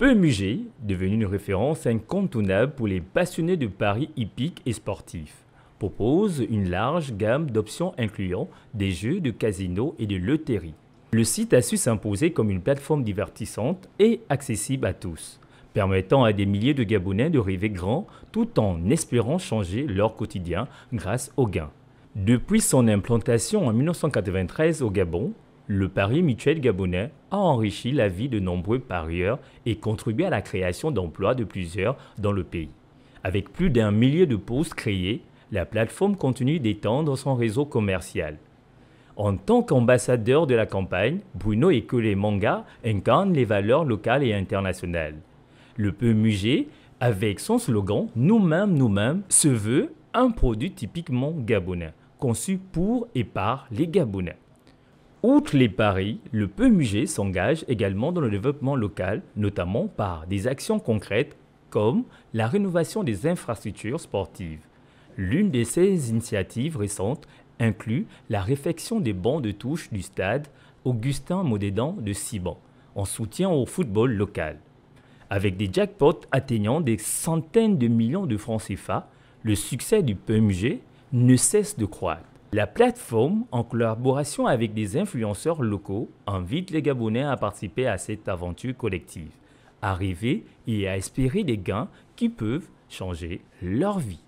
Mugé, devenu une référence incontournable pour les passionnés de paris hippiques et sportifs, propose une large gamme d'options incluant des jeux de casino et de loterie. Le site a su s'imposer comme une plateforme divertissante et accessible à tous, permettant à des milliers de Gabonais de rêver grand tout en espérant changer leur quotidien grâce aux gains. Depuis son implantation en 1993 au Gabon, le pari mutuel gabonais a enrichi la vie de nombreux parieurs et contribué à la création d'emplois de plusieurs dans le pays. Avec plus d'un millier de postes créés, la plateforme continue d'étendre son réseau commercial. En tant qu'ambassadeur de la campagne, Bruno les Manga incarne les valeurs locales et internationales. Le peu mugé, avec son slogan Nous-mêmes, nous-mêmes, se veut un produit typiquement gabonais, conçu pour et par les Gabonais. Outre les paris, le PEMUG s'engage également dans le développement local, notamment par des actions concrètes comme la rénovation des infrastructures sportives. L'une de ces initiatives récentes inclut la réfection des bancs de touche du stade Augustin Modédan de Ciban en soutien au football local. Avec des jackpots atteignant des centaines de millions de francs CFA, le succès du PMG ne cesse de croître. La plateforme, en collaboration avec des influenceurs locaux, invite les Gabonais à participer à cette aventure collective, à rêver et à espérer des gains qui peuvent changer leur vie.